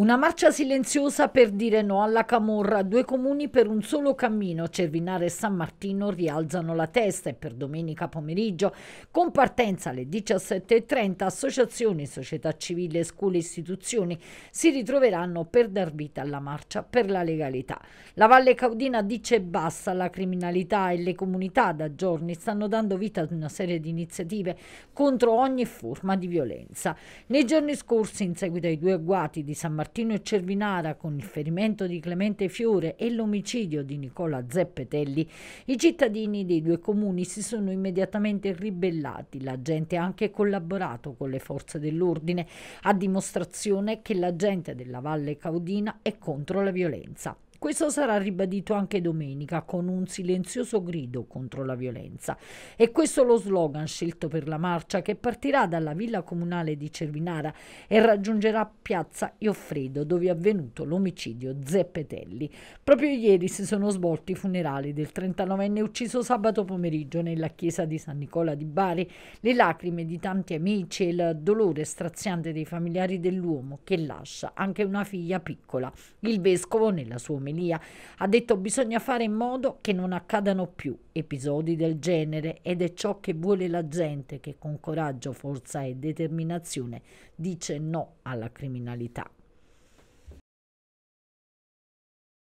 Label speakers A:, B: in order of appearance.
A: Una marcia silenziosa per dire no alla Camorra, due comuni per un solo cammino, Cervinare e San Martino rialzano la testa e per domenica pomeriggio, con partenza alle 17.30, associazioni, società civile, scuole e istituzioni si ritroveranno per dar vita alla marcia per la legalità. La Valle Caudina dice basta alla criminalità e le comunità da giorni stanno dando vita ad una serie di iniziative contro ogni forma di violenza. Nei giorni scorsi, in seguito ai due agguati di San Martino, Martino e Cervinara con il ferimento di Clemente Fiore e l'omicidio di Nicola Zeppetelli, i cittadini dei due comuni si sono immediatamente ribellati. La gente ha anche collaborato con le forze dell'ordine, a dimostrazione che la gente della Valle Caudina è contro la violenza. Questo sarà ribadito anche domenica con un silenzioso grido contro la violenza. E questo lo slogan scelto per la marcia che partirà dalla villa comunale di Cervinara e raggiungerà piazza Ioffredo dove è avvenuto l'omicidio Zeppetelli. Proprio ieri si sono svolti i funerali del 39enne ucciso sabato pomeriggio nella chiesa di San Nicola di Bari. Le lacrime di tanti amici e il dolore straziante dei familiari dell'uomo che lascia anche una figlia piccola. Il vescovo nella sua Carmelia, ha detto bisogna fare in modo che non accadano più episodi del genere ed è ciò che vuole la gente che con coraggio, forza e determinazione dice no alla criminalità.